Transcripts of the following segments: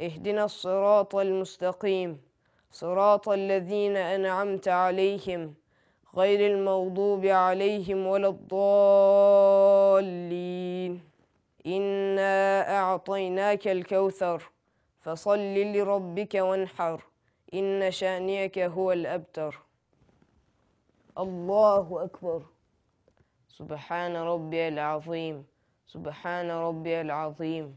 اهدنا الصراط المستقيم صراط الذين أنعمت عليهم غير المغضوب عليهم ولا الضالين إنا أعطيناك الكوثر فصل لربك وانحر إن شانئك هو الأبتر الله أكبر سبحان ربي العظيم سبحان ربي العظيم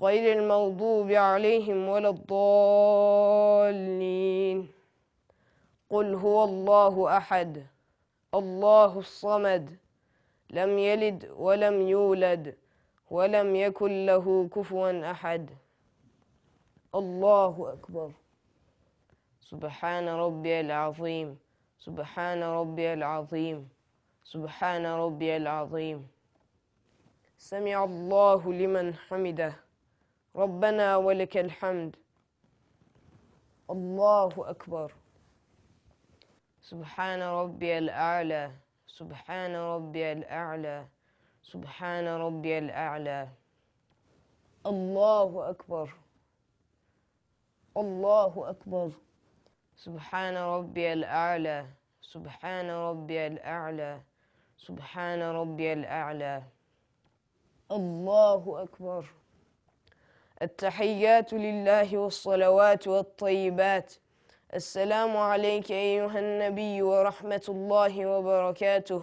غير المغضوب عليهم ولا الضالين قل هو الله أحد الله الصمد لم يلد ولم يولد ولم يكن له كفوا أحد الله أكبر سبحان ربي العظيم سبحان ربي العظيم سبحان ربي العظيم سمع الله لمن حمده ربنا ولك الحمد الله أكبر سبحان ربي الأعلى سبحان ربي الأعلى سبحان ربي الأعلى الله أكبر الله أكبر سبحان ربي الأعلى سبحان ربي الأعلى سبحان ربي الأعلى الله أكبر التحيات لله والصلوات والطيبات السلام عليك أيها النبي ورحمة الله وبركاته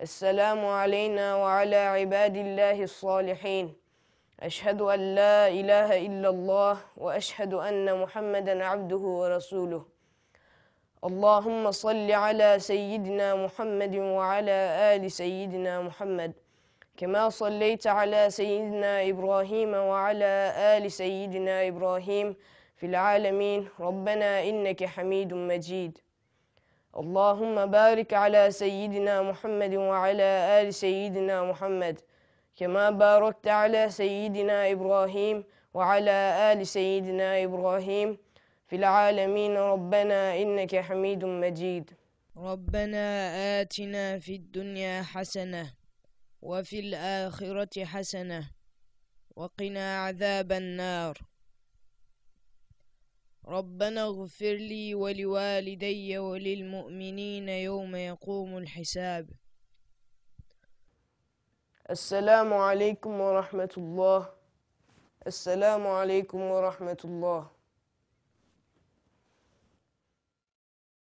السلام علينا وعلى عباد الله الصالحين أشهد أن لا إله إلا الله وأشهد أن محمدا عبده ورسوله اللهم صل على سيدنا محمد وعلى آل سيدنا محمد كما صليت على سيدنا إبراهيم وعلى آل سيدنا إبراهيم في العالمين ربنا إنك حميد مجيد اللهم بارك على سيدنا محمد وعلى آل سيدنا محمد كما باركت على سيدنا إبراهيم وعلى آل سيدنا إبراهيم في العالمين ربنا إنك حميد مجيد ربنا آتنا في الدنيا حسنة وفي الآخرة حسنة وقنا عذاب النار ربنا اغفر لي ولوالدي وللمؤمنين يوم يقوم الحساب السلام عليكم ورحمة الله السلام عليكم ورحمة الله